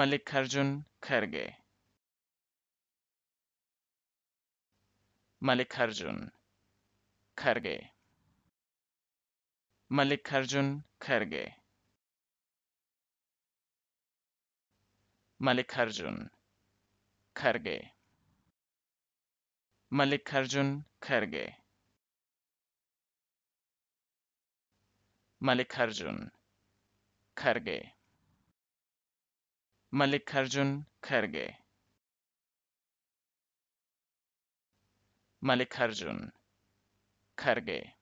Malik Arjun Kharge Malik Arjun Kharge Malik Arjun Kharge Malik Arjun Kharge Malik Arjun Kharge Malik Arjun Kharge Mallikarjun Kharge. Mallikarjun Kharge.